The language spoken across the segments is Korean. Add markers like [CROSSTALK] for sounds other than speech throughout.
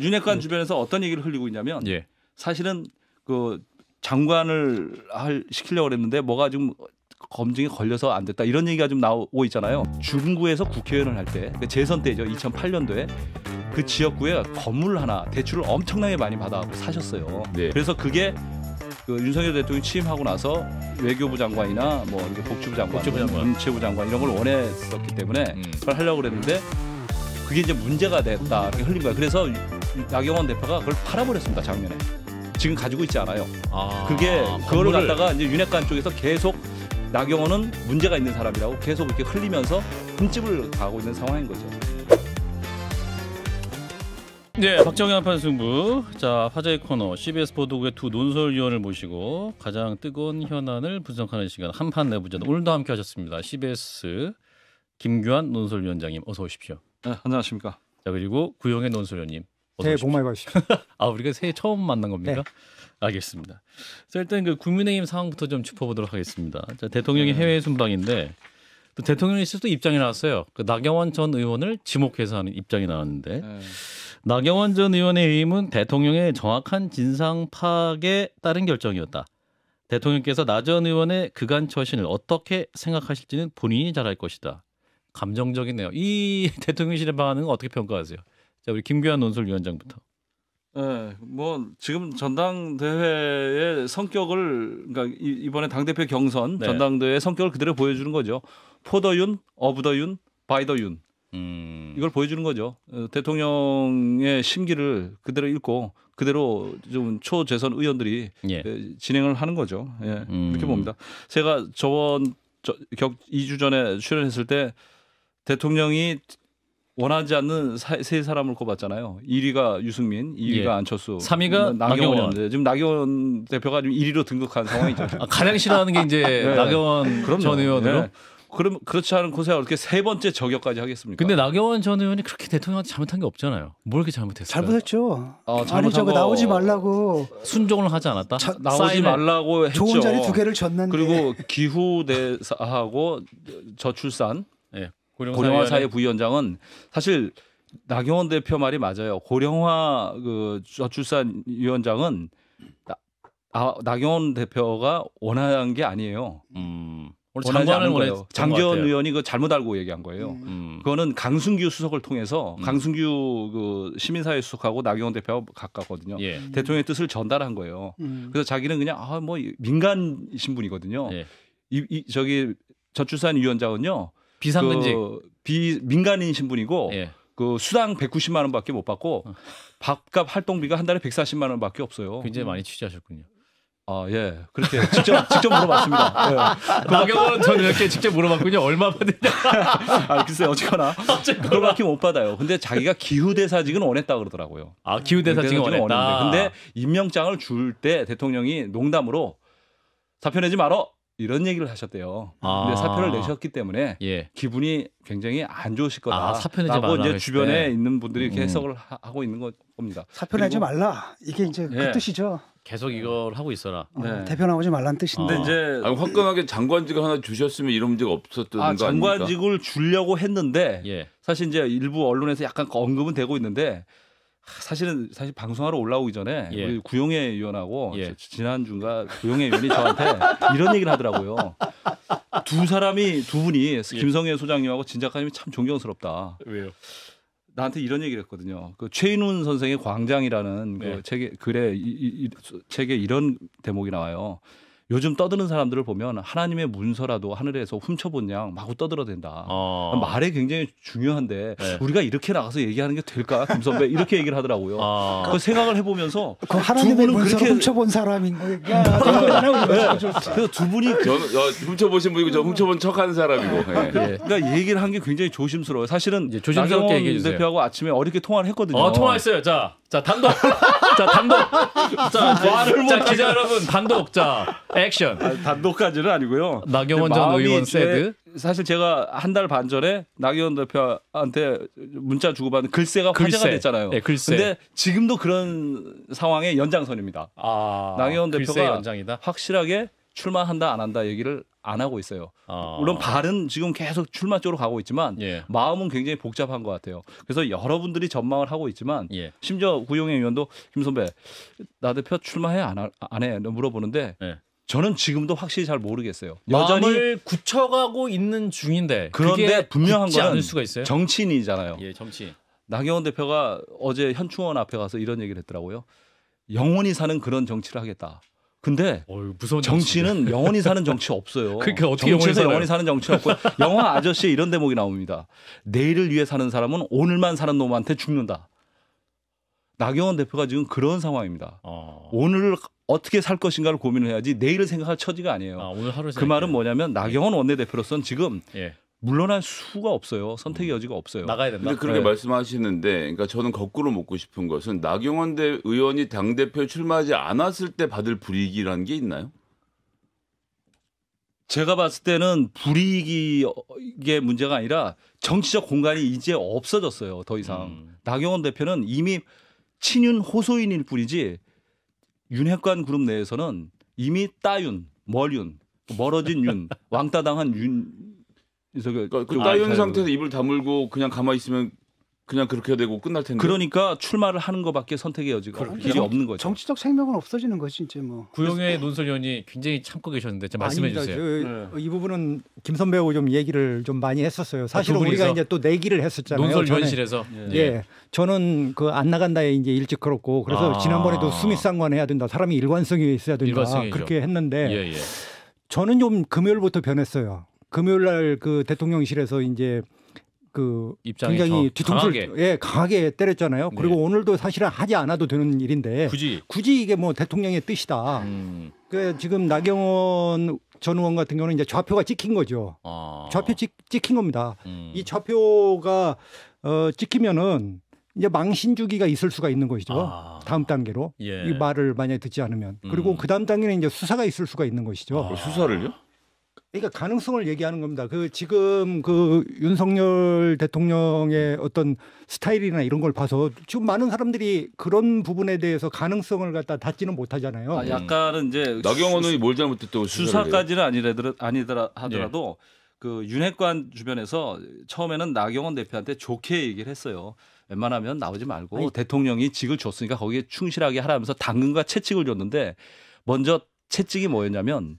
윤핵관 음. 주변에서 어떤 얘기를 흘리고 있냐면 예. 사실은 그 장관을 할 시키려고 그랬는데 뭐가 지금 검증이 걸려서 안 됐다 이런 얘기가 좀 나오고 있잖아요. 중구에서 국회의원을 할때 그러니까 재선 때죠 2008년도에 그 지역구에 건물 하나 대출을 엄청나게 많이 받아 사셨어요. 네. 그래서 그게 그 윤석열 대통령 이 취임하고 나서 외교부 장관이나 뭐이렇 복지부 장관, 복지부 장관. 뭐 문체부 장관 이런 걸 원했었기 때문에 음. 그걸 하려고 그랬는데 그게 이제 문제가 됐다 이렇게 흘린 거야. 그래서 나경원 대표가 그걸 팔아버렸습니다 작년에. 지금 가지고 있지 않아요. 아, 그게 그거를 갖다가 이제 윤핵관 쪽에서 계속 나경원은 문제가 있는 사람이라고 계속 이렇게 흘리면서 흠집을 가고 있는 상황인 거죠. 네, 박정현 한판 승부. 자, 화제의 코너 CBS 보도국의 두 논설위원을 모시고 가장 뜨거운 현안을 분석하는 시간 한판 내부자 오늘도 함께 하셨습니다. CBS 김규환 논설위원장님 어서 오십시오. 네, 안녕하십니까. 자, 그리고 구영애 논설위원님 새해 복 많이 받으십시오. [LAUGHS] 아 우리가 새해 처음 만난 겁니까? 네. 알겠습니다. 자, 일단 그 국민의힘 상황부터 좀 짚어보도록 하겠습니다. 자, 대통령이 네. 해외 순방인데 또 대통령실도 입장이 나왔어요. 그 나경원 전 의원을 지목해서 하는 입장이 나왔는데 네. 나경원 전 의원의 의임은 대통령의 정확한 진상 파악에 따른 결정이었다. 대통령께서 나 전 의원의 그간 처신을 어떻게 생각하실지는 본인이 잘 알 것이다. 감정적이네요. 이 [LAUGHS] 대통령실의 반응은 어떻게 평가하세요? 자 우리 김규환 논설위원장부터. 네, 예, 뭐 지금 전당대회의 성격을 그러니까 이번에 당대표 경선 네. 전당대회 성격을 그대로 보여주는 거죠. 포더윤, 어부더윤, 바이더윤. 음. 이걸 보여주는 거죠. 어, 대통령의 심기를 그대로 읽고 그대로 좀 초재선 의원들이 예. 진행을 하는 거죠. 예, 음. 그렇게 봅니다. 제가 저번 저, 격 2주 전에 출연했을 때 대통령이 원하지 않는 사, 세 사람을 꼽았잖아요. 1위가 유승민, 2위가 예. 안철수, 3위가 나경원. 네, 지금 나경원 대표가 지금 1위로 등극한 상황이죠. 아, 가장 싫어하는 게 이제 [LAUGHS] 네. 나경원 그럼요. 전 의원으로. 네. 그럼 그렇지 않은 곳에 어떻게 세 번째 저격까지 하겠습니까? 근데 나경원 전 의원이 그렇게 대통령한테 잘못한 게 없잖아요. 뭘 그렇게 잘못했어요? 잘못했죠. 어, 아니 저거 나오지 말라고 순종을 하지 않았다. 자, 나오지 말라고 했죠. 좋은 자리 두 개를 줬는데 그리고 기후 대사하고 저출산 예. 고령화 사회 부위원장은 사실 나경원 대표 말이 맞아요. 고령화 그 저출산 위원장은 나, 아, 나경원 대표가 원하는 게 아니에요. 음. 장관을 원해요. 장재원 의원이 그 잘못 알고 얘기한 거예요. 음. 음. 그거는 강승규 수석을 통해서 음. 강승규 그 시민사회 수석하고 나경원 대표하고 가깝거든요. 예. 대통령의 뜻을 전달한 거예요. 음. 그래서 자기는 그냥 아 뭐 민간 신분이거든요. 예. 이, 이 저기 저출산 위원장은요. 비상근직 그비 민간인 신분이고 예. 그 수당 190만 원밖에 못 받고 어. 밥값 활동비가 한 달에 140만 원밖에 없어요. 굉장히 많이 취재하셨군요. 아, 예. 그렇게 직접, [LAUGHS] 직접 물어봤습니다. 예. 나경원 전 의원께 직접 물어봤군요. 얼마 받느냐. [LAUGHS] 아, 글쎄, 어쨌거나. 그거밖에 못 받아요. 근데 자기가 기후대사직은 원했다 그러더라고요. 아, 기후대사직은 원했다. 원했는데. 근데 임명장을 줄 때 대통령이 농담으로 사표 내지 말어. 이런 얘기를 하셨대요. 아. 근데 사표를 내셨기 때문에 예. 기분이 굉장히 안 좋으실 거다. 아, 사표 내지 말라고 이제 주변에 때. 있는 분들이 이렇게 음. 해석을 하고 있는 겁니다. 사표 내지 말라 이게 이제 그 예. 그 뜻이죠. 계속 이걸 하고 있어라. 어, 네. 대표 나오지 말란 뜻인데 아. 이제 아니, 화끈하게 장관직을 하나 주셨으면 이런 문제가 없었던 아, 거 장관직을 아 주려고 했는데 예. 사실 이제 일부 언론에서 약간 언급은 되고 있는데 사실은 사실 방송하러 올라오기 전에 예. 우리 구용해위원하고 예. 지난 주가 구용해 의원이 저한테 이런 얘기를 하더라고요. 두 사람이 두 분이 예. 김성애 소장님하고 진작하님이 참 존경스럽다. 왜요? 나한테 이런 얘기를 했거든요. 그 최인훈 선생의 광장이라는 그 네. 책에 글에 이, 이, 책에 이런 대목이 나와요. 요즘 떠드는 사람들을 보면 하나님의 문서라도 하늘에서 훔쳐본 양 마구 떠들어댄다. 어. 아. 말이 굉장히 중요한데 네. 우리가 이렇게 나가서 얘기하는 게 될까? 김선배 이렇게 얘기를 하더라고요. 아. 그 생각을 해보면서 그 하나님의 문서 그렇게... 훔쳐본 사람인 거예요그두 네. 분이 그 저, 훔쳐보신 분이고 저 훔쳐본 척하는 사람이고. 네. 그러니까 얘기를 한 게 굉장히 조심스러워요. 사실은 조심스럽게 얘기해 주세요. 대표하고 아침에 어렵게 통화를 했거든요. 어, 통화했어요. 자 [LAUGHS] 자 단독 자 단독 자, 말을 자 기자 여러분 단독 자 액션 아, 단독까지는 아니고요 나경원 전 의원 세드 사실 제가 한 달 반 전에 나경원 대표한테 문자 주고받은 글쎄가 글쎄. 화제가 됐잖아요 네, 글쎄. 근데 지금도 그런 상황의 연장선입니다 아, 나경원 대표가 연장이다? 확실하게 출마한다 안 한다 얘기를 안 하고 있어요. 아. 물론 발은 지금 계속 출마 쪽으로 가고 있지만 예. 마음은 굉장히 복잡한 것 같아요. 그래서 여러분들이 전망을 하고 있지만 예. 심지어 구용의 의원도 김 선배 나 대표 출마해 안, 하, 안 해? 물어보는데 예. 저는 지금도 확실히 잘 모르겠어요. 여전히 굳혀가고 있는 중인데 그런데 분명한 거는 정치인이잖아요. 예, 정치. 나경원 대표가 어제 현충원 앞에 가서 이런 얘기를 했더라고요. 영원히 사는 그런 정치를 하겠다. 근데 어 정치는 영원히 사는 정치 없어요. [LAUGHS] 그러니까 어떻게 정치에서 영원히, 영원히 사는 정치 없고 영화 아저씨 이런 대목이 나옵니다. 내일을 위해 사는 사람은 오늘만 사는 놈한테 죽는다. 나경원 대표가 지금 그런 상황입니다. 어. 아. 오늘을 어떻게 살 것인가를 고민을 해야지 내일을 생각할 처지가 아니에요. 아, 그 말은 뭐냐면 예. 나경원 원내대표로서는 지금 예. 물러날 수가 없어요. 선택의 음. 여지가 없어요. 나가야 된다. 근데 그렇게 네. 말씀하시는데, 그러니까 저는 거꾸로 묻고 싶은 것은 나경원 대 의원이 당 대표 출마하지 않았을 때 받을 불이익이라는 게 있나요? 제가 봤을 때는 불이익이 문제가 아니라 정치적 공간이 이제 없어졌어요. 더 이상 음. 나경원 대표는 이미 친윤 호소인일 뿐이지 윤핵관 그룹 내에서는 이미 따윤, 멀윤, 멀어진 윤, [LAUGHS] 왕따당한 윤 저기 그러니까 그 따연 상태에서 입을 다물고 그냥 가만히 있으면 그냥 그렇게 되고 끝날 텐데. 그러니까 출마를 하는 것밖에 선택의 여지가 그렇 길이 없는 거죠. 정치적 생명은 없어지는 것이 이제 뭐. 구용의 논설위원이 굉장히 참고 계셨는데 좀 말씀해 아닙니다. 주세요. 저, 네. 이 부분은 김선 배우 좀 얘기를 좀 많이 했었어요. 사실 아, 우리가 이제 또 내기를 했었잖아요. 논설위원실에서. 예. 예. 저는 그 안 나간다에 이제 일찍 걸었고 그래서 아. 지난번에도 수미상관 해야 된다. 사람이 일관성이 있어야 된다. 일관성이죠. 그렇게 했는데. 예, 예. 저는 좀 금요일부터 변했어요. 금요일 날 그 대통령실에서 이제 그 굉장히 뒤통수를 강하게. 예 강하게 때렸잖아요. 네. 그리고 오늘도 사실은 하지 않아도 되는 일인데 굳이 굳이 이게 뭐 대통령의 뜻이다. 음. 그 지금 나경원 전 의원 같은 경우는 이제 좌표가 찍힌 거죠. 아. 좌표 찍, 찍힌 겁니다. 음. 이 좌표가 어 찍히면은 이제 망신 주기가 있을 수가 있는 것이죠. 아. 다음 단계로 예. 이 말을 만약에 듣지 않으면 그리고 음. 그 다음 단계는 이제 수사가 있을 수가 있는 것이죠. 아. 수사를요? 그러니까 가능성을 얘기하는 겁니다. 그 지금 그 윤석열 대통령의 어떤 스타일이나 이런 걸 봐서 지금 많은 사람들이 그런 부분에 대해서 가능성을 갖다 닫지는 못하잖아요. 아, 음. 약간은 이제 나경원은 수, 뭘 잘못했다고 수사까지는 아니더라 아니더라 하더라도 예. 그 윤핵관 주변에서 처음에는 나경원 대표한테 좋게 얘기를 했어요. 웬만하면 나오지 말고 아니, 대통령이 직을 줬으니까 거기에 충실하게 하라면서 당근과 채찍을 줬는데 먼저 채찍이 뭐였냐면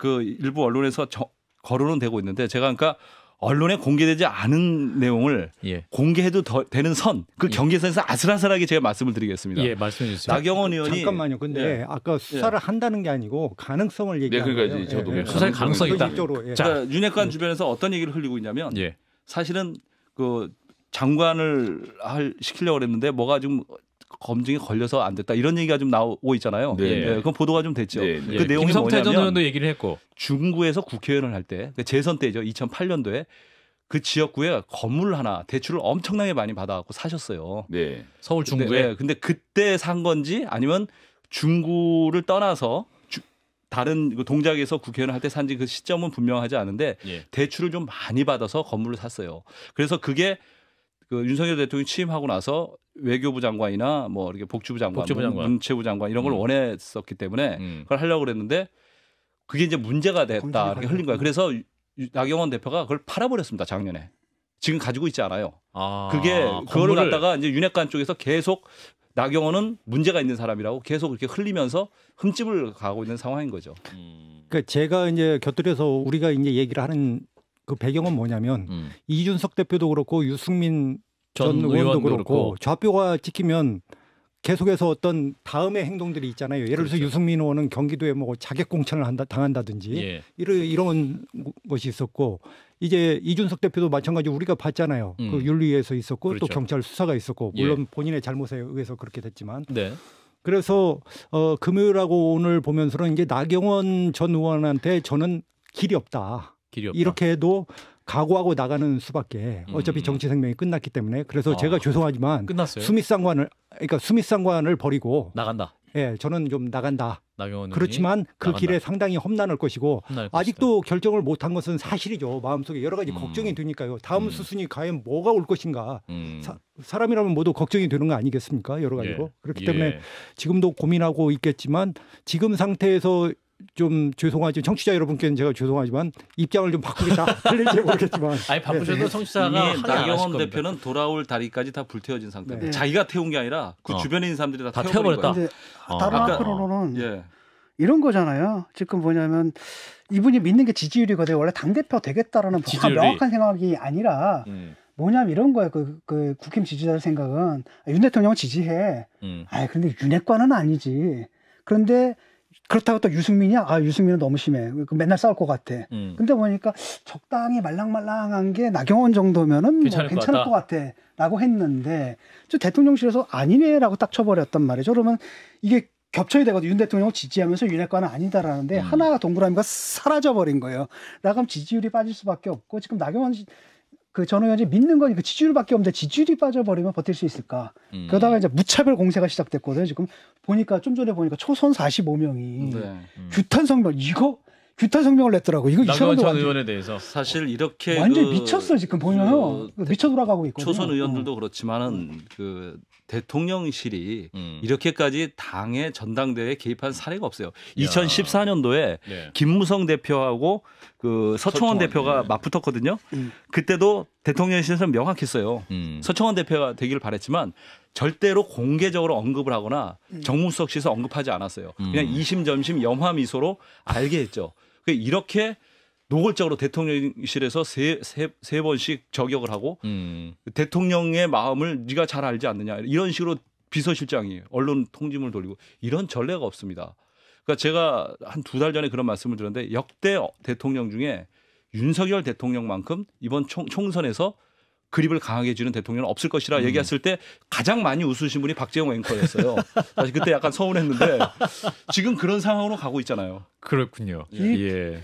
그 일부 언론에서 저, 거론은 되고 있는데 제가 그러니까 언론에 공개되지 않은 내용을 예. 공개해도 더, 되는 선, 그 예. 경계선에서 아슬아슬하게 제가 말씀을 드리겠습니다. 예, 말씀해 주세요. 나경원 의원이 잠깐만요. 근데 예. 아까 수사를 예. 한다는 게 아니고 가능성을 네, 얘기하는 네, 그러니까 거예요. 저도 예. 수사의 예. 그러니까 가능성이 있다. 쪽 자, 음. 윤핵관 주변에서 어떤 얘기를 흘리고 있냐면 사실은 그 장관을 할 시키려고 그랬는데 뭐가 지금 검증이 걸려서 안 됐다 이런 얘기가 좀 나오고 있잖아요. 네. 네, 그건 보도가 좀 됐죠. 네, 네. 그 내용이 김성태 전 의원도 얘기를 했고 중구에서 국회의원을 할때 그러니까 재선 때죠. 2008년도에 그 지역구에 건물 하나 대출을 엄청나게 많이 받아갖고 사셨어요. 네. 서울 중구에. 근데, 예, 네, 근데 그때 산 건지 아니면 중구를 떠나서 주, 다른 그 동작에서 국회의원 할때 산지 그 시점은 분명하지 않은데 예. 대출을 좀 많이 받아서 건물을 샀어요. 그래서 그게 그 윤석열 대통령 이 취임하고 나서 외교부 장관이나 뭐 이렇게 복지부 장관, 복지부 뭐 장관. 문체부 장관 이런 걸 음. 원했었기 때문에 음. 그걸 하려고 그랬는데 그게 이제 문제가 됐다 이렇게 흘린 거예요. 그래서 나경원 대표가 그걸 팔아버렸습니다 작년에. 지금 가지고 있지 않아요. 아, 그게 그걸 갖다가 이제 윤핵관 쪽에서 계속 나경원은 문제가 있는 사람이라고 계속 이렇게 흘리면서 흠집을 가고 있는 상황인 거죠. 음. 그까 그러니까 제가 이제 곁들여서 우리가 이제 얘기를 하는 그 배경은 뭐냐면 음. 이준석 대표도 그렇고 유승민 전, 전 의원도 그렇고, 그렇고 좌표가 찍히면 계속해서 어떤 다음의 행동들이 있잖아요. 예를 들어서 그렇죠. 유승민 의원은 경기도에 뭐 자객 공천을 한다 당한다든지 예. 이런 이런 것이 있었고 이제 이준석 대표도 마찬가지 우리가 봤잖아요. 그 음. 그 윤리위에서 있었고 그렇죠. 또 경찰 수사가 있었고 예. 물론 예. 본인의 잘못에 의해서 그렇게 됐지만 네. 그래서 어 금요일하고 오늘 보면서는 이제 나경원 전 의원한테 저는 길이 없다. 이렇게 해도 각오하고 나가는 수밖에 어차피 음. 정치 생명이 끝났기 때문에 그래서 아, 제가 그렇죠. 죄송하지만 끝났어요? 수미 상관을 그러니까 수미 상관을 버리고 나간다. 예, 저는 좀 나간다. 그렇지만 그 나간다. 길에 상당히 험난할 것이고 아직도 것이다. 결정을 못한 것은 사실이죠. 마음속에 여러 가지 음. 걱정이 되니까요. 다음 음. 수순이 과연 뭐가 올 것인가. 음. 사, 람이라면 모두 걱정이 되는 거 아니겠습니까? 여러 가지로. 예. 그렇기 예. 때문에 지금도 고민하고 있겠지만 지금 상태에서 좀 죄송하지만 청취자 여러분께는 제가 죄송하지만 입장을 좀 바꾸겠다 [LAUGHS] 할지 모르겠지만 아니 바쁘셔도 네. 청취자가 나경원 대표는 돌아올 다리까지 다 불태워진 상태입니다. 네. 자기가 태운 게 아니라 그 어. 주변에 있는 사람들이 다, 다 태워버렸다. 어. 다른 어. 한편으로는 예. 이런 거잖아요. 지금 뭐냐면 이분이 믿는 게 지지율이거든요. 원래 당 대표 되겠다라는 지지율이. 명확한 생각이 아니라 음. 뭐냐면 이런 거예요. 그, 그 국힘 지지자들 생각은 아, 윤 대통령 지지해. 음. 아 근데 윤핵관은 아니지. 그런데 그렇다고 또 유승민이야? 아, 유승민은 너무 심해. 그 맨날 싸울 것 같아. 음. 근데 보니까 적당히 말랑말랑한 게 나경원 정도면은 괜찮을, 뭐 괜찮을 것, 같다. 것 같아. 라고 했는데, 저 대통령실에서 아니네라고 딱 쳐버렸단 말이죠. 그러면 이게 겹쳐야 되거든요. 윤 대통령을 지지하면서 윤핵관은 아니다라는데 음. 하나 가 동그라미가 사라져버린 거예요. 나가면 지지율이 빠질 수밖에 없고 지금 나경원 그전 의원이 믿는 거니 그 지지율밖에 없는데 지지율이 빠져버리면 버틸 수 있을까? 음. 그러다가 이제 무차별 공세가 시작됐거든요. 지금 보니까 좀 전에 보니까 초선 45명이 네. 음. 규탄 성명 이거 규탄 성명을 냈더라고. 이거 이철 의원에 대해서 사실 이렇게 완전 그, 미쳤어 지금 보면 그, 미쳐 돌아가고 있고 초선 의원들도 어. 그렇지만은 그 대통령실이 음. 이렇게까지 당의 전당대회에 개입한 사례가 없어요. 2014년도에 네. 김무성 대표하고 그 서청원, 서청원 대표가 네. 맞붙었거든요. 음. 그때도 대통령실에서 명확했어요. 음. 서청원 대표가 되기를 바랬지만 절대로 공개적으로 언급을 하거나 음. 정무수석씨에서 언급하지 않았어요. 그냥 음. 이심점심 염화 미소로 알게 했죠. 그러니까 이렇게 노골적으로 대통령실에서 세, 세, 세 번씩 저격을 하고 음. 대통령의 마음을 네가 잘 알지 않느냐 이런 식으로 비서실장이 언론 통지문을 돌리고 이런 전례가 없습니다. 그러니까 제가 한 두 달 전에 그런 말씀을 드렸는데 역대 대통령 중에 윤석열 대통령만큼 이번 총, 총선에서 그립을 강하게 주는 대통령은 없을 것이라 음. 얘기했을 때 가장 많이 웃으신 분이 박재영 앵커였어요. [LAUGHS] 사실 그때 약간 서운했는데 지금 그런 상황으로 가고 있잖아요. 그렇군요. 예. 예.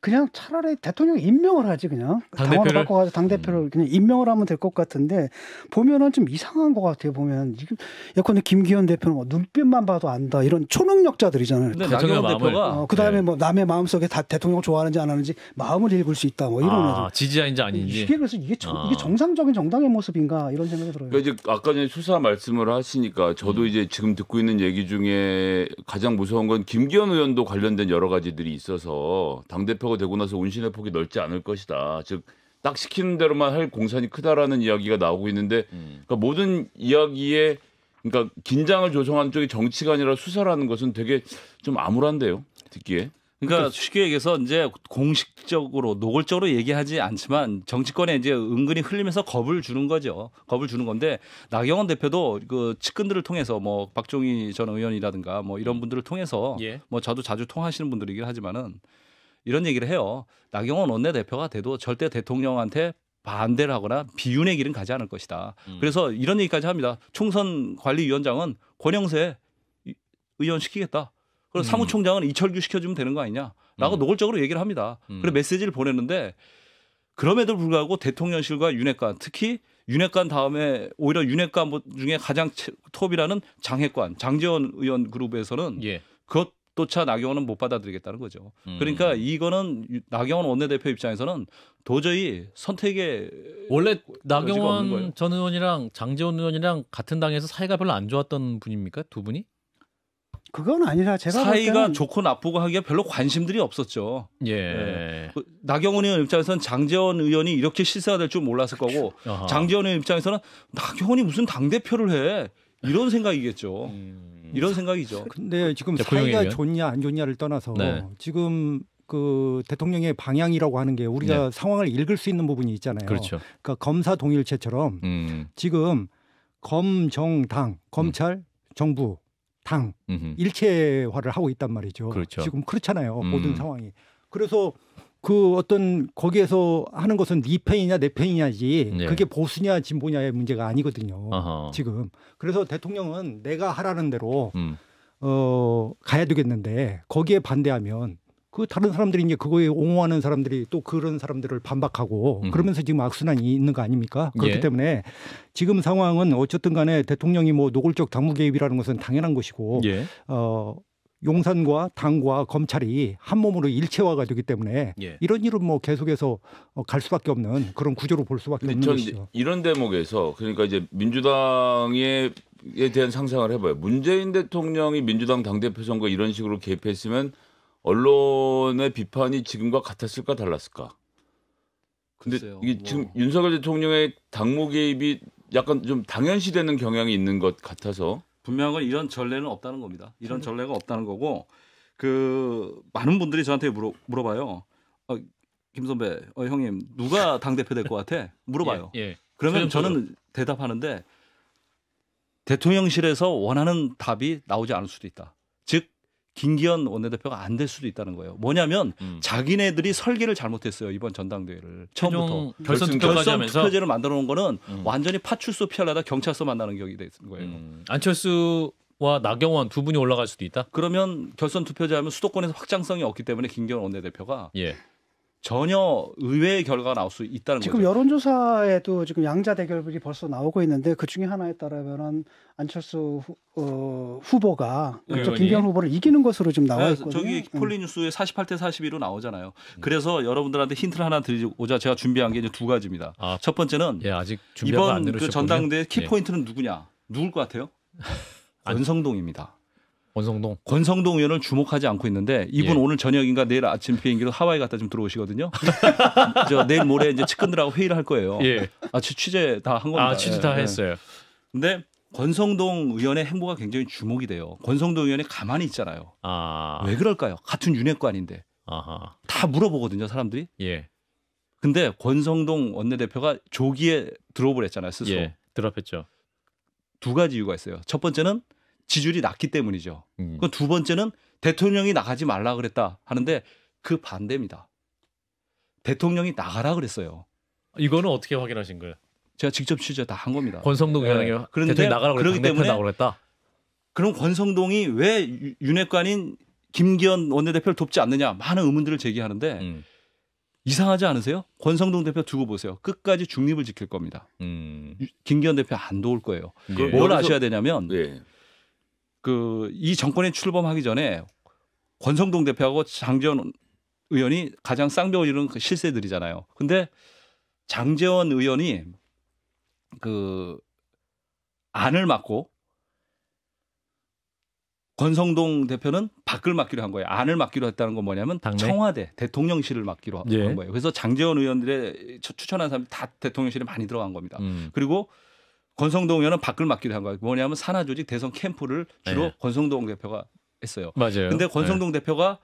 그냥 차라리 대통령 임명을 하지 그냥 당대표를 바꿔가지고 당 대표를 음. 그냥 임명을 하면 될 것 같은데 보면은 좀 이상한 것 같아요 보면 지금 예컨대 김기현 대표는 뭐 눈빛만 봐도 안다 이런 초능력자들이잖아요. 나경원 대표가 어, 그다음에 네. 뭐 남의 마음속에 다대통령 좋아하는지 안 하는지 마음을 읽을 수 있다 뭐 이런 아, 지지자인지 아닌지 이게 그래서 이게, 저, 이게 아. 정상적인 정당의 모습인가 이런 생각이 들어요. 그러니까 이제 아까 전에 수사 말씀을 하시니까 저도 음. 이제 지금 듣고 있는 얘기 중에 가장 무서운 건 김기현 의원도 관련된 여러 가지들이 있어서 당 당대표가 되고 나서 운신의 폭이 넓지 않을 것이다. 즉, 딱 시키는 대로만 할 공산이 크다라는 이야기가 나오고 있는데 음. 그러니까 모든 이야기에 그러니까 긴장을 조성하는 쪽이 정치가 아니라 수사라는 것은 되게 좀 암울한데요. 듣기에. 그러니까, 그러니까 쉽게 얘기해서 이제 공식적으로 노골적으로 얘기하지 않지만 정치권에 이제 은근히 흘리면서 겁을 주는 거죠. 겁을 주는 건데 나경원 대표도 그 측근들을 통해서 뭐 박종희 전 의원이라든가 뭐 이런 음. 분들을 통해서 예. 뭐 저도 자주 통하시는 분들이긴 하지만은 이런 얘기를 해요. 나경원 원내대표가 돼도 절대 대통령한테 반대를 하거나 비윤의 길은 가지 않을 것이다. 음. 그래서 이런 얘기까지 합니다. 총선 관리위원장은 권영세 의원 시키겠다. 그리고 음. 사무총장은 이철규 시켜주면 되는 거 아니냐라고 음. 노골적으로 얘기를 합니다. 음. 그래서 메시지를 보냈는데 그럼에도 불구하고 대통령실과 윤핵관 특히 윤핵관 다음에 오히려 윤핵관 중에 가장 톱이라는 장핵관 장재원 의원 그룹에서는 예. 그것 또차 나경원은 못 받아들이겠다는 거죠. 음. 그러니까 이거는 나경원 원내대표 입장에서는 도저히 선택에 원래 나경원 전 의원이랑 장재원 의원이랑 같은 당에서 사이가 별로 안 좋았던 분입니까 두 분이? 그건 아니라 제가 사이가 때는... 좋고 나쁘고 하기에 별로 관심들이 없었죠. 예. 예. 그 나경원 의원 입장에서는 장재원 의원이 이렇게 실세가 될줄 몰랐을 거고 아하. 장재원 의원 입장에서는 나경원이 무슨 당 대표를 해 이런 생각이겠죠. 음. 이런 생각이죠. 근데 지금 사이가 좋냐 안 좋냐를 떠나서 네. 지금 그 대통령의 방향이라고 하는 게 우리가 네. 상황을 읽을 수 있는 부분이 있잖아요. 그렇죠. 그러니까 검사 동일체처럼 음. 지금 검정당 검찰 음. 정부 당 음흠. 일체화를 하고 있단 말이죠. 그렇죠. 지금 그렇잖아요. 음. 모든 상황이. 그래서 그 어떤 거기에서 하는 것은 네 편이냐 내 편이냐지 네. 그게 보수냐 진보냐의 문제가 아니거든요. 어허. 지금 그래서 대통령은 내가 하라는 대로 음. 어 가야 되겠는데 거기에 반대하면 그 다른 사람들이 이제 그거에 옹호하는 사람들이 또 그런 사람들을 반박하고 음. 그러면서 지금 악순환이 있는 거 아닙니까? 그렇기 예. 때문에 지금 상황은 어쨌든 간에 대통령이 뭐 노골적 당무 개입이라는 것은 당연한 것이고 예. 어 용산과 당과 검찰이 한 몸으로 일체화가 되기 때문에 예. 이런 일은 뭐 계속해서 어, 갈 수밖에 없는 그런 구조로 볼 수밖에 없는 것이죠. 이런 대목에서 그러니까 이제 민주당에 대한 상상을 해봐요. 문재인 대통령이 민주당 당대표 선거 이런 식으로 개입했으면 언론의 비판이 지금과 같았을까 달랐을까? 근데 글쎄요. 이게 뭐. 지금 윤석열 대통령의 당무 개입이 약간 좀 당연시되는 경향이 있는 것 같아서 분명한 건 이런 전례는 없다는 겁니다. 이런 음. 전례가 없다는 거고 그 많은 분들이 저한테 물어 물어봐요. 어, 김 선배, 어, 형님 누가 당 대표 될 것 같아? 물어봐요. 예, 예. 그러면 저는 대답하는데 대통령실에서 원하는 답이 나오지 않을 수도 있다. 김기현 원내대표가 안 될 수도 있다는 거예요. 뭐냐면 음. 자기네들이 설계를 잘못했어요 이번 전당대회를 처음부터 결선, 결선 투표제를 만들어 놓은 거는 음. 완전히 파출소 피하려다 경찰서 만나는 격이 된 거예요. 음. 안철수 와 나경원 두 분이 올라갈 수도 있다. 그러면 결선 투표제 하면 수도권에서 확장성이 없기 때문에 김기현 원내대표가 예. 전혀 의외의 결과가 나올 수 있다는 지금 거죠. 지금 여론조사에도 지금 양자 대결이 벌써 나오고 있는데 그 중에 하나에 따르면 안철수 후, 어, 후보가 네, 그쪽 김경 후보를 이기는 것으로 지금 나와 네, 있거든요. 저기 음. 폴리 뉴스에 48대 42로 나오잖아요. 음. 그래서 여러분들한테 힌트를 하나 드리고자 제가 준비한 게 이제 두 가지입니다. 아, 첫 번째는 예, 아직 이번 그 전당대 예. 키포인트는 예. 누구냐? 누굴 것 같아요? 안성동입니다. [LAUGHS] 권성동. 권성동 의원을 주목하지 않고 있는데 이분 예. 오늘 저녁인가 내일 아침 비행기로 하와이 갔다 좀 들어오시거든요. [LAUGHS] 저 내일 모레 이제 측근들하고 회의를 할 거예요. 예. 아, 취재 다 한 겁니다. 아, 취재 다 예, 예, 했어요. 근데 권성동 의원의 행보가 굉장히 주목이 돼요. 권성동 의원이 가만히 있잖아요. 아. 왜 그럴까요? 같은 윤핵관인데. 아하. 다 물어보거든요, 사람들이. 예. 근데 권성동 원내대표가 조기에 드롭을 했잖아요, 스스로. 예. 드롭했죠. 두 가지 이유가 있어요. 첫 번째는 지지율이 낮기 때문이죠. 음. 그두 번째는 대통령이 나가지 말라 그랬다 하는데 그 반대입니다. 대통령이 나가라 그랬어요. 이거는 어떻게 확인하신 거예요? 제가 직접 취재 다 한 겁니다. 권성동 의원이 예. 네. 그런데 나가라 그 그렇기 때문에 나가라 그랬다. 그럼 권성동이 왜 윤핵관인 김기현 원내대표를 돕지 않느냐 많은 의문들을 제기하는데 음. 이상하지 않으세요? 권성동 대표 두고 보세요. 끝까지 중립을 지킬 겁니다. 음. 김기현 대표 안 도울 거예요. 예. 뭘 여기서, 아셔야 되냐면 예. 그이 정권에 출범하기 전에 권성동 대표하고 장재원 의원이 가장 쌍벽이는 그 실세들이잖아요. 근데 장재원 의원이 그 안을 맡고 권성동 대표는 밖을 맡기로 한 거예요. 안을 맡기로 했다는 건 뭐냐면 당내? 청와대 대통령실을 맡기로 예. 한 거예요. 그래서 장재원 의원들의 추천한 사람이 다 대통령실에 많이 들어간 겁니다. 음. 그리고 권성동 의원은 밖을 맡기도한 거예요. 뭐냐면 산하조직 대선 캠프를 주로 네. 권성동 대표가 했어요. 맞아요. 근데 네. 권성동 네. 대표가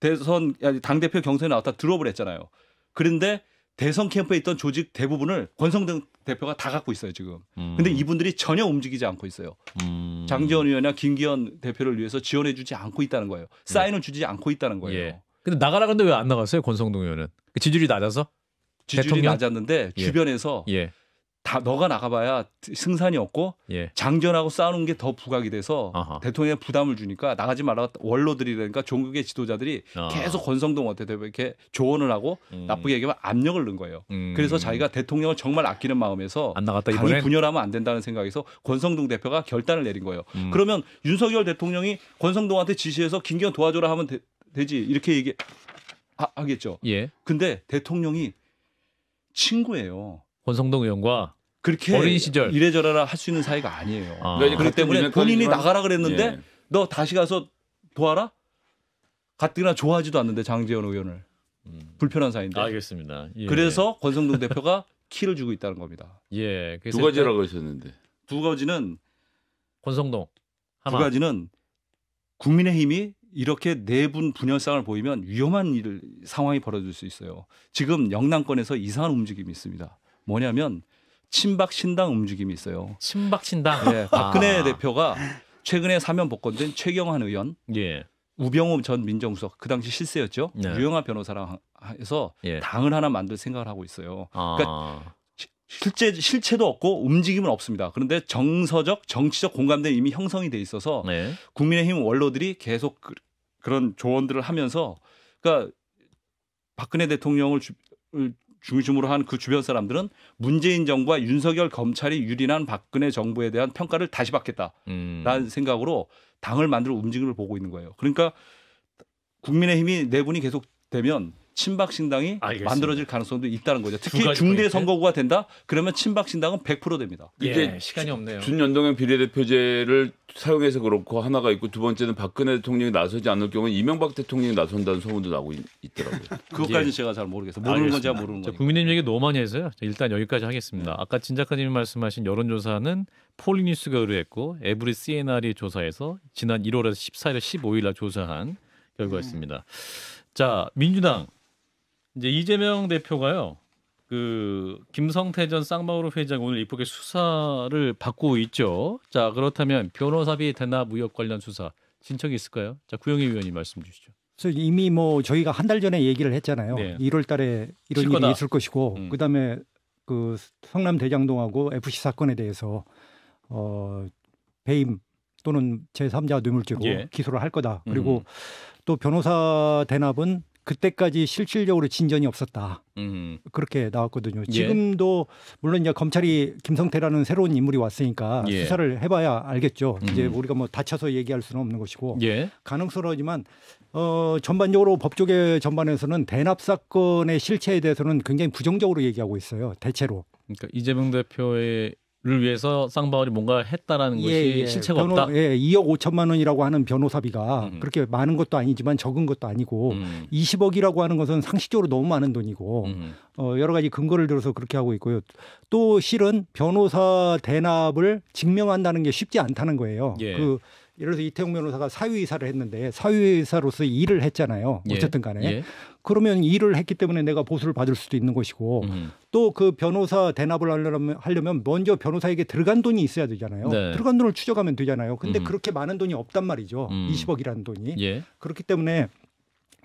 대선 당 대표 경선에 나왔다 드롭을 했잖아요. 그런데 대선 캠프에 있던 조직 대부분을 권성동 대표가 다 갖고 있어요 지금. 음. 근데 이분들이 전혀 움직이지 않고 있어요. 음. 장지원 의원이나 김기현 대표를 위해서 지원해주지 않고 있다는 거예요. 네. 사인을 네. 주지 않고 있다는 거예요. 예. 근데 나가라 근데 왜 안 나갔어요 권성동 의원은? 그 지지율이 낮아서? 지지율이 대통령? 낮았는데 예. 주변에서 예. 다 너가 나가봐야 승산이 없고 예. 장전하고 싸우는 게 더 부각이 돼서 아하. 대통령에 부담을 주니까 나가지 말아 원로들이라니까 종국의 지도자들이 아. 계속 권성동 한테대표 이렇게 조언을 하고 음. 나쁘게 얘기하면 압력을 넣은 거예요. 음. 그래서 자기가 대통령을 정말 아끼는 마음에서 안 나갔다 당이 이번엔? 분열하면 안 된다는 생각에서 권성동 대표가 결단을 내린 거예요. 음. 그러면 윤석열 대통령이 권성동한테 지시해서 김기현 도와줘라 하면 되, 되지 이렇게 얘기 하, 하겠죠. 예. 근데 대통령이 친구예요. 권성동 의원과 그렇게 어린 시절 이래저래라 할 수 있는 사이가 아니에요. 아. 그러니까 그렇기 때문에 본인이 나가라 그랬는데 예. 너 다시 가서 도와라? 가뜩이나 좋아하지도 않는데 장재현 의원을 음. 불편한 사이인데. 알겠습니다. 예. 그래서 권성동 대표가 [LAUGHS] 키를 주고 있다는 겁니다. 예. 두 가지라고 하셨는데. 두 가지는 권성동 하마. 두 가지는 국민의힘이 이렇게 내분 분열상을 보이면 위험한 일 상황이 벌어질 수 있어요. 지금 영남권에서 이상한 움직임이 있습니다. 뭐냐면 친박 신당 움직임이 있어요. 친박 신당. 예, 아. 박근혜 아. 대표가 최근에 사면 복권된 최경환 의원, 예. 우병우 전 민정수석 그 당시 실세였죠. 네. 유영하 변호사랑 해서 예. 당을 하나 만들 생각을 하고 있어요. 아. 그러니까 실제 실체도 없고 움직임은 없습니다. 그런데 정서적 정치적 공감대 이미 형성이 돼 있어서 네. 국민의힘 원로들이 계속 그, 런 조언들을 하면서 그러니까 박근혜 대통령을 주, 중심으로 한 그 주변 사람들은 문재인 정부와 윤석열 검찰이 유린한 박근혜 정부에 대한 평가를 다시 받겠다라는 음. 생각으로 당을 만들 움직임을 보고 있는 거예요. 그러니까 국민의힘이 내분이 계속되면 친박 신당이 만들어질 가능성도 있다는 거죠. 특히 중대 선거구가 된다. 그러면 친박 신당은 100% 됩니다. 예, 이게 예, 시간이 없네요. 준연동형 비례대표제를 사용해서 그렇고 하나가 있고 두 번째는 박근혜 대통령이 나서지 않을 경우 이명박 대통령이 나선다는 소문도 나고 있더라고요. [LAUGHS] 그것까지는 예. 제가 잘 모르겠어요. 모르는 건지 모르는 거. 국민님 얘기 너무 많이 해서요. 일단 여기까지 하겠습니다. 네. 아까 진 작가님이 말씀하신 여론조사는 폴리뉴스가 의뢰했고 에브리 CNR이 조사해서 지난 1월에서 14일, 15일 날 조사한 결과였습니다. 네. 자 민주당 이제 이재명 대표가요. 그 김성태 전 쌍마우르 회장 오늘 입국에 수사를 받고 있죠. 자 그렇다면 변호사비 대납 무역 관련 수사 신청이 있을까요? 자 구영희 위원님 말씀 주시죠. 이미 뭐 저희가 한 달 전에 얘기를 했잖아요. 네. 1월달에 이런 일이 있을 것이고 음. 그다음에 그 성남 대장동하고 FC 사건에 대해서 어 배임 또는 제3자 뇌물죄로 예. 기소를 할 거다. 음. 그리고 음. 또 변호사 대납은 그때까지 실질적으로 진전이 없었다. 음. 그렇게 나왔거든요. 예. 지금도 물론 이제 검찰이 김성태라는 새로운 인물이 왔으니까 예. 수사를 해봐야 알겠죠. 음. 이제 우리가 뭐 다쳐서 얘기할 수는 없는 것이고 예. 가능스러지만 우 어, 전반적으로 법조계 전반에서는 대납 사건의 실체에 대해서는 굉장히 부정적으로 얘기하고 있어요. 대체로. 그러니까 이재명 대표의 를 위해서 쌍방울이 뭔가 했다라는 예, 것이 예. 실체가 변호, 없다. 예, 2억 5천만 원이라고 하는 변호사비가 음. 그렇게 많은 것도 아니지만 적은 것도 아니고 음. 20억이라고 하는 것은 상식적으로 너무 많은 돈이고 음. 어, 여러 가지 근거를 들어서 그렇게 하고 있고요. 또 실은 변호사 대납을 증명한다는 게 쉽지 않다는 거예요. 예. 그 예를 들어서 이태용 변호사가 사유이사를 했는데 사유이사로서 일을 했잖아요. 예. 어쨌든 간에. 예. 예. 그러면 일을 했기 때문에 내가 보수를 받을 수도 있는 것이고 음. 또그 변호사 대납을 하려면, 하려면 먼저 변호사에게 들어간 돈이 있어야 되잖아요. 네. 들어간 돈을 추적하면 되잖아요. 근데 음. 그렇게 많은 돈이 없단 말이죠. 음. 20억이라는 돈이. 예. 그렇기 때문에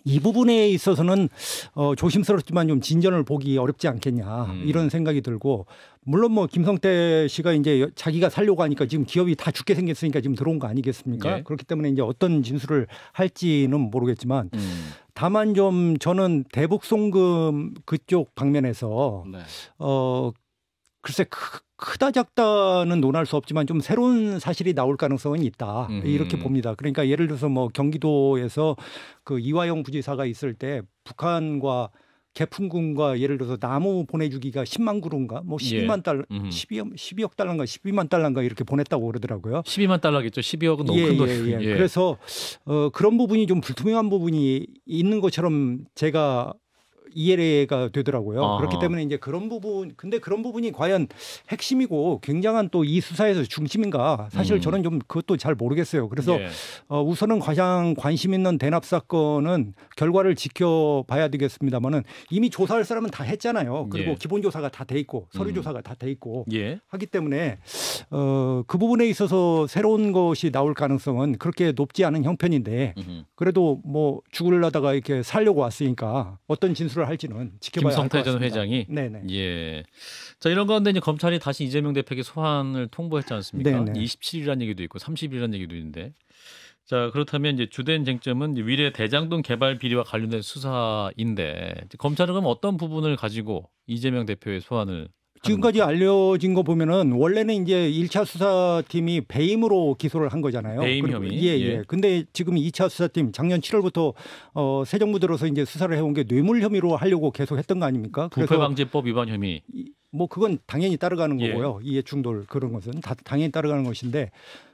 이 부분에 있어서는 어, 조심스럽지만 좀 진전을 보기 어렵지 않겠냐 음. 이런 생각이 들고 물론 뭐 김성태 씨가 이제 자기가 살려고 하니까 지금 기업이 다 죽게 생겼으니까 지금 들어온 거 아니겠습니까? 네. 그렇기 때문에 이제 어떤 진술을 할지는 모르겠지만 음. 다만 좀 저는 대북 송금 그쪽 방면에서 네. 어 글쎄 크, 크다 작다는 논할 수 없지만 좀 새로운 사실이 나올 가능성은 있다 음. 이렇게 봅니다. 그러니까 예를 들어서 뭐 경기도에서 그 이화영 부지사가 있을 때 북한과 개풍군과 예를 들어서 나무 보내주기가 10만 그루인가 뭐 12만 예. 달러 음. 12억 12억 달러인가 12만 달러인가 이렇게 보냈다고 그러더라고요. 12만 달러겠죠. 12억은 너무 예, 큰 예, 돈이에요. 예, 예. 그래서 어, 그런 부분이 좀 불투명한 부분이 있는 것처럼 제가 이해가 되더라고요. 아하. 그렇기 때문에 이제 그런 부분, 근데 그런 부분이 과연 핵심이고 굉장한 또 이 수사에서 중심인가 사실 음. 저는 좀 그것도 잘 모르겠어요. 그래서 예. 어, 우선은 가장 관심 있는 대납 사건은 결과를 지켜봐야 되겠습니다만은 이미 조사할 사람은 다 했잖아요. 그리고 예. 기본 조사가 다 돼 있고 서류 음. 조사가 다 돼 있고 예. 하기 때문에 어, 그 부분에 있어서 새로운 것이 나올 가능성은 그렇게 높지 않은 형편인데 음흠. 그래도 뭐 죽을라다가 이렇게 살려고 왔으니까 어떤 진술을 검토를 할지는 지켜봐야 김성태 전 회장이 네네. 예. 자 이런 가운데 이제 검찰이 다시 이재명 대표에게 소환을 통보했지 않습니까? 네네. 27일이라는 얘기도 있고 30일이라는 얘기도 있는데 자 그렇다면 이제 주된 쟁점은 이제 위례 대장동 개발 비리와 관련된 수사인데 검찰은 그럼 어떤 부분을 가지고 이재명 대표의 소환을 지금까지 알려진 거 보면은 원래는 이제 1차 수사팀이 배임으로 기소를 한 거잖아요. 배임 혐의. 예, 예, 예. 근데 지금 2차 수사팀 작년 7월부터 어, 새 정부 들어서 이제 수사를 해온 게 뇌물 혐의로 하려고 계속 했던 거 아닙니까? 부패방지법 위반 혐의. 뭐 그건 당연히 따라가는 예. 거고요. 예. 이해 충돌 그런 것은 다 당연히 따라가는 것인데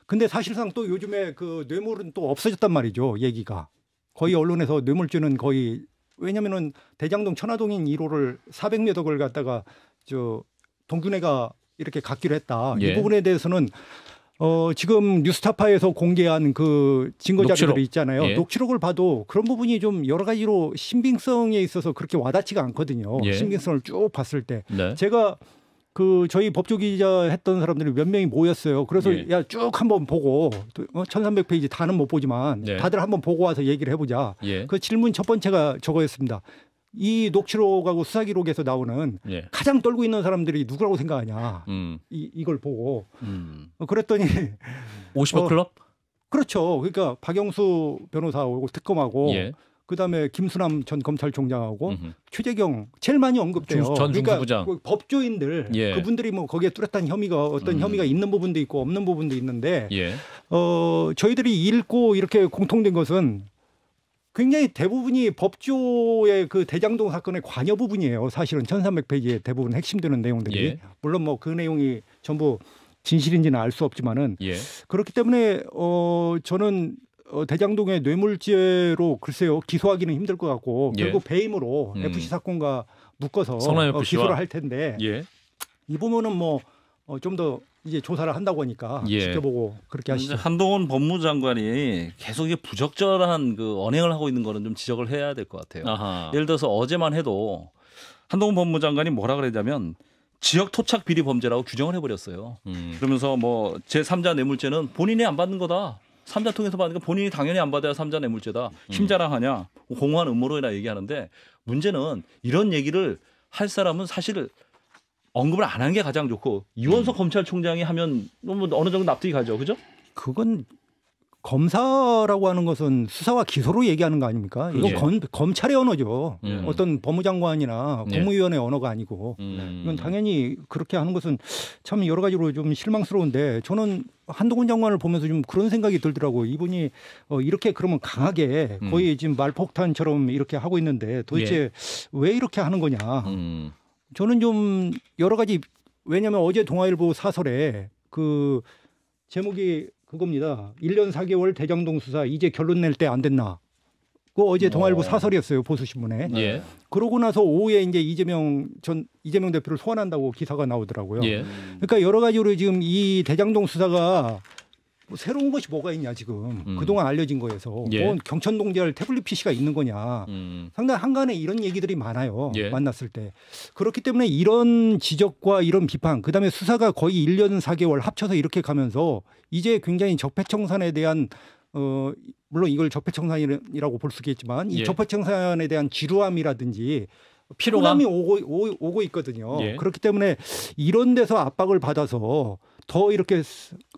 근데 사실상 또 요즘에 그 뇌물은 또 없어졌단 말이죠. 얘기가. 거의 언론에서 뇌물죄는 거의 왜냐면은 대장동 천화동인 1호를 400몇 억을 갖다가 저 동균회가 이렇게 갖기로 했다. 예. 이 부분에 대해서는 어, 지금 뉴스타파에서 공개한 그 증거 자료들이 있잖아요. 예. 녹취록을 봐도 그런 부분이 좀 여러 가지로 신빙성에 있어서 그렇게 와닿지가 않거든요. 예. 신빙성을 쭉 봤을 때 네. 제가 그 저희 법조 기자 했던 사람들이 몇 명이 모였어요. 그래서 예. 야쭉 한번 보고 어, 1,300페이지 다는 못 보지만 네. 다들 한번 보고 와서 얘기를 해보자. 예. 그 질문 첫 번째가 저거였습니다. 이 녹취록하고 수사기록에서 나오는 예. 가장 떨고 있는 사람들이 누구라고 생각하냐 음. 이, 이걸 보고 음. 어, 그랬더니 50억 어, 클럽 그렇죠 그러니까 박영수 변호사하고 특검하고 예. 그다음에 김수남 전 검찰총장하고 음흠. 최재경 제일 많이 언급돼요. 중, 전 그러니까 중수부장. 그러니까 법조인들 예. 그분들이 뭐 거기에 뚜렷한 혐의가 어떤 음. 혐의가 있는 부분도 있고 없는 부분도 있는데 예. 어 저희들이 읽고 이렇게 공통된 것은 굉장히 대부분이 법조의 그 대장동 사건의 관여 부분이에요. 사실은 1 3 0 0페이지에 대부분 핵심되는 내용들이 예. 물론 뭐 그 내용이 전부 진실인지는 알 수 없지만은 예. 그렇기 때문에 어 저는 어, 대장동의 뇌물죄로 글쎄요 기소하기는 힘들 것 같고 예. 결국 배임으로 음. FC 사건과 묶어서 어, 기소를 할 텐데 예. 이 부분은 뭐 어, 좀더 이제 조사를 한다고 하니까 예. 지켜보고 그렇게 하시죠. 한동훈 법무장관이 계속 부적절한 그 언행을 하고 있는 거는 좀 지적을 해야 될 것 같아요. 아하. 예를 들어서 어제만 해도 한동훈 법무장관이 뭐라 그랬냐면 지역 토착 비리 범죄라고 규정을 해버렸어요. 음. 그러면서 뭐제 3자 뇌물죄는 본인이 안 받는 거다. 삼자 통해서 받으니까 본인이 당연히 안 받아야 삼자 뇌물죄다. 힘자랑하냐. 음. 공허한 음모론이라 얘기하는데 문제는 이런 얘기를 할 사람은 사실 언급을 안 한 게 가장 좋고 이원석 음. 검찰총장이 하면 너뭐 뭐 어느 정도 납득이 가죠, 그죠? 그건 검사라고 하는 것은 수사와 기소로 얘기하는 거 아닙니까? 이건 그렇죠. 검, 검찰의 언어죠. 음. 어떤 법무장관이나 예. 국무위원의 예. 언어가 아니고 음. 이건 당연히 그렇게 하는 것은 참 여러 가지로 좀 실망스러운데 저는 한동훈 장관을 보면서 좀 그런 생각이 들더라고. 이분이 어, 이렇게 그러면 강하게 음. 거의 지금 말폭탄처럼 이렇게 하고 있는데 도대체 예. 왜 이렇게 하는 거냐. 음. 저는 좀 여러 가지 왜냐하면 어제 동아일보 사설에 그 제목이 그겁니다. 1년 4개월 대장동 수사 이제 결론 낼 때 안 됐나? 그 어제 동아일보 어. 사설이었어요 보수 신문에. 예. 그러고 나서 오후에 이제 이재명 전 이재명 대표를 소환한다고 기사가 나오더라고요. 예. 그러니까 여러 가지로 지금 이 대장동 수사가 뭐 새로운 것이 뭐가 있냐 지금 음. 그동안 알려진 거에서 예. 뭐 경천 동절 태블릿 PC가 있는 거냐 음. 상당히 한간에 이런 얘기들이 많아요 예. 만났을 때 그렇기 때문에 이런 지적과 이런 비판 그다음에 수사가 거의 1년 4개월 합쳐서 이렇게 가면서 이제 굉장히 적폐청산에 대한 어 물론 이걸 적폐청산이라고 볼 수 있겠지만 이 예. 적폐청산에 대한 지루함이라든지 피로감이 오고, 오, 오고 있거든요 예. 그렇기 때문에 이런 데서 압박을 받아서 더 이렇게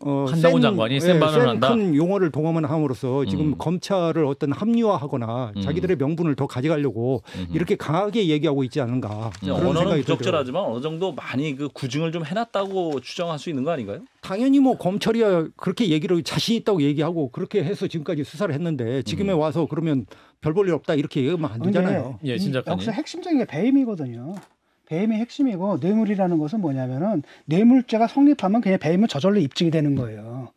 어, 한나고 장관이 센 예, 반응을 센 한다. 큰 용어를 동원함으로써 지금 음. 검찰을 어떤 합리화하거나 음. 자기들의 명분을 더 가져가려고 음 이렇게 강하게 얘기하고 있지 않은가. 언어는 적절하지만 어느 정도 많이 그 구증을 좀 해놨다고 추정할 수 있는 거 아닌가요? 당연히 뭐검찰이 그렇게 얘기를 자신 있다고 얘기하고 그렇게 해서 지금까지 수사를 했는데 지금에 음. 와서 그러면 별 볼일 없다 이렇게 얘기하면 안 되잖아요. 예, 진짜하니 역시 핵심적인 게 배임이거든요. 배임의 핵심이고 뇌물이라는 것은 뭐냐면은 뇌물죄가 성립하면 그냥 배임은 저절로 입증이 되는 거예요.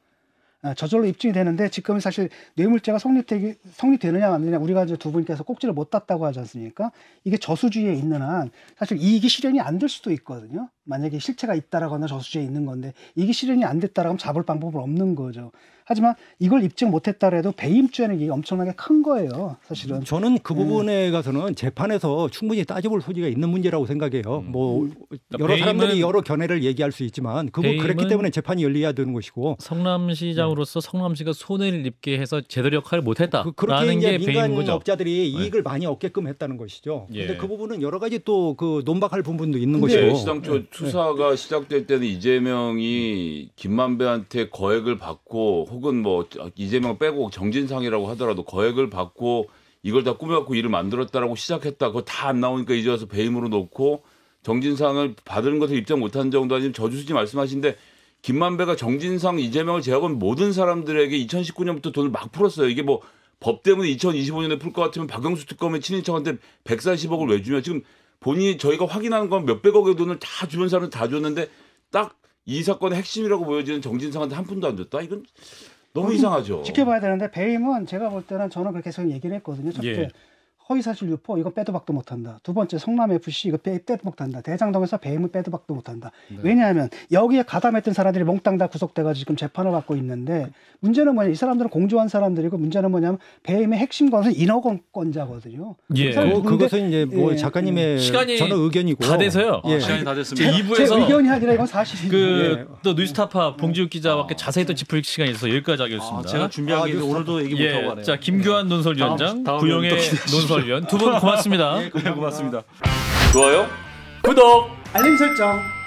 아, 저절로 입증이 되는데 지금 사실 뇌물죄가 성립되 성립되느냐 안 되느냐 우리가 이제 두 분께서 꼭지를 못 땄다고 하지 않습니까? 이게 저수지에 있는 한 사실 이익이 실현이 안 될 수도 있거든요. 만약에 실체가 있다라거나 저수지에 있는 건데 이게 실현이 안 됐다라면 잡을 방법은 없는 거죠. 하지만 이걸 입증 못했다라도 배임죄는 이게 엄청나게 큰 거예요. 사실은 음, 저는 그 음. 부분에 음. 가서는 재판에서 충분히 따져볼 소지가 있는 문제라고 생각해요. 음. 뭐 음. 그러니까 여러 사람들이 여러 견해를 얘기할 수 있지만 그거 그렇기 때문에 재판이 열려야 되는 것이고 성남시장으로서 성남시가 손해를 입게 해서 제대로 역할을 못했다. 그, 그렇게 이제 민간업자들이 네. 이익을 네. 많이 얻게끔 했다는 것이죠. 그런데 예. 그 부분은 여러 가지 또 그 논박할 부분도 있는 것이고 시장초 네. 추사가 네. 시작될 때는 이재명이 김만배한테 거액을 받고 혹은 뭐 이재명 빼고 정진상이라고 하더라도 거액을 받고 이걸 다 꾸며갖고 일을 만들었다라고 시작했다. 그거 다 안 나오니까 이제 와서 배임으로 놓고 정진상을 받은 것을 입장 못한 정도 아니면 저주수지 말씀하신데 김만배가 정진상 이재명을 제외한 모든 사람들에게 2019년부터 돈을 막 풀었어요. 이게 뭐 법 때문에 2025년에 풀 것 같으면 박영수 특검의 친인척한테 140억을 왜 주냐. 지금 본인이 저희가 확인하는 건 몇백억의 돈을 다 주변 사람들 다 줬는데 딱 이 사건의 핵심이라고 보여지는 정진상한테 한 푼도 안 줬다. 이건 너무 이상하죠. 지켜봐야 되는데 배임은 제가 볼 때는 저는 그렇게 계속 얘기를 했거든요. 예. 허위사실 유포 이거 빼도 박도 못한다. 두 번째 성남FC 이거 빼, 도 박한다. 대장동에서 배임은 빼도 박도 못한다. 네. 왜냐하면 여기에 가담했던 사람들이 몽땅 다 구속돼가지고 지금 재판을 받고 있는데 문제는 뭐냐 이 사람들은 공조한 사람들이고 문제는 뭐냐면 배임의 핵심 건은 인허건권자거든요. 예. 그 어, 그것은 이제 뭐 예, 작가님의 음. 시간이 저는 의견이고 다 돼서요. 예. 아, 시간이 다 됐습니다. 2부에서 의견이 아니라 이건 사실이에요. 그또 예. 뉴스타파 봉지욱 기자와에 아. 자세히 또 짚을 시간이 있어서 여기까지 아, 하겠습니다. 아, 제가 준비한 게 아, 오늘도 얘기 예, 못하고 가네요. 자 김교환 논설위원장, 구영의 논설 해설두분 고맙습니다. 네, 고맙습니다. 좋아요, 구독, 알림 설정.